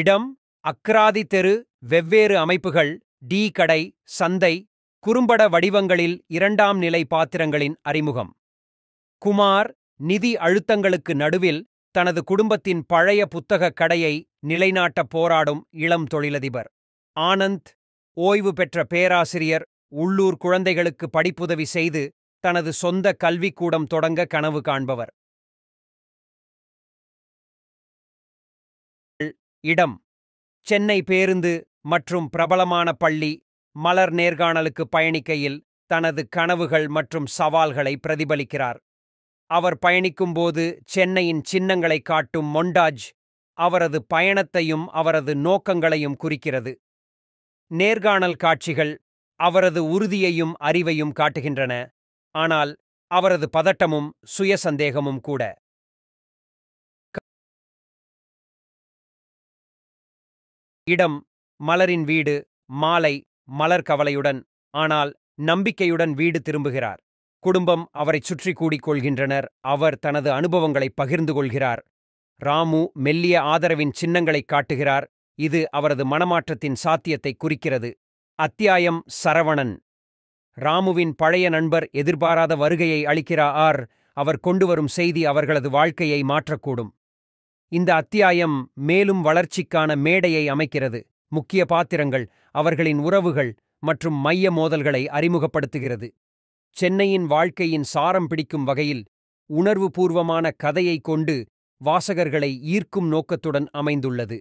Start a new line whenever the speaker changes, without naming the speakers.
இடம் அக்ராதி
தெரு வெவ்வேறு அமைப்புகள் டீ கடை சந்தை குறும்பட வடிவங்களில் இரண்டாம் நிலை பாத்திரங்களின் அறிமுகம் குமார் நிதி அழுத்தங்களுக்கு நடுவில் தனது குடும்பத்தின் பழைய புத்தகக் கடையை நிலைநாட்டப் போராடும் இளம் தொழிலதிபர் ஆனந்த் ஓய்வு பெற்ற பேராசிரியர் உள்ளூர் குழந்தைகளுக்கு படிப்புதவி செய்து தனது சொந்த கல்விக்கூடம் தொடங்க கனவு காண்பவர்
இடம் சென்னை
பேருந்து மற்றும் பிரபலமான பள்ளி மலர் நேர்காணலுக்கு பயணிக்கையில் தனது கனவுகள் மற்றும் சவால்களை பிரதிபலிக்கிறார் அவர் பயணிக்கும்போது சென்னையின் சின்னங்களை காட்டும் மொண்டாஜ் அவரது பயணத்தையும் அவரது நோக்கங்களையும் குறிக்கிறது நேர்காணல் காட்சிகள் அவரது உறுதியையும் அறிவையும் காட்டுகின்றன ஆனால் அவரது பதட்டமும் சுயசந்தேகமும் கூட இடம் மலரின் வீடு மாலை மலர் கவலையுடன் ஆனால் நம்பிக்கையுடன் வீடு திரும்புகிறார் குடும்பம் அவரைச் சுற்றி கூடிக்கொள்கின்றனர் அவர் தனது அனுபவங்களை பகிர்ந்து கொள்கிறார் ராமு மெல்லிய ஆதரவின் சின்னங்களை காட்டுகிறார் இது அவரது மனமாற்றத்தின் சாத்தியத்தை குறிக்கிறது அத்தியாயம் சரவணன் ராமுவின் பழைய நண்பர் எதிர்பாராத வருகையை அளிக்கிறார் ஆர் அவர் கொண்டுவரும் செய்தி அவர்களது வாழ்க்கையை மாற்றக்கூடும் இந்த அத்தியாயம் மேலும் வளர்ச்சிக்கான மேடையை அமைக்கிறது முக்கிய பாத்திரங்கள் அவர்களின் உறவுகள் மற்றும் மைய மோதல்களை அறிமுகப்படுத்துகிறது சென்னையின் வாழ்க்கையின் சாரம் பிடிக்கும் வகையில் உணர்வுபூர்வமான கதையைக் கொண்டு வாசகர்களை ஈர்க்கும் நோக்கத்துடன் அமைந்துள்ளது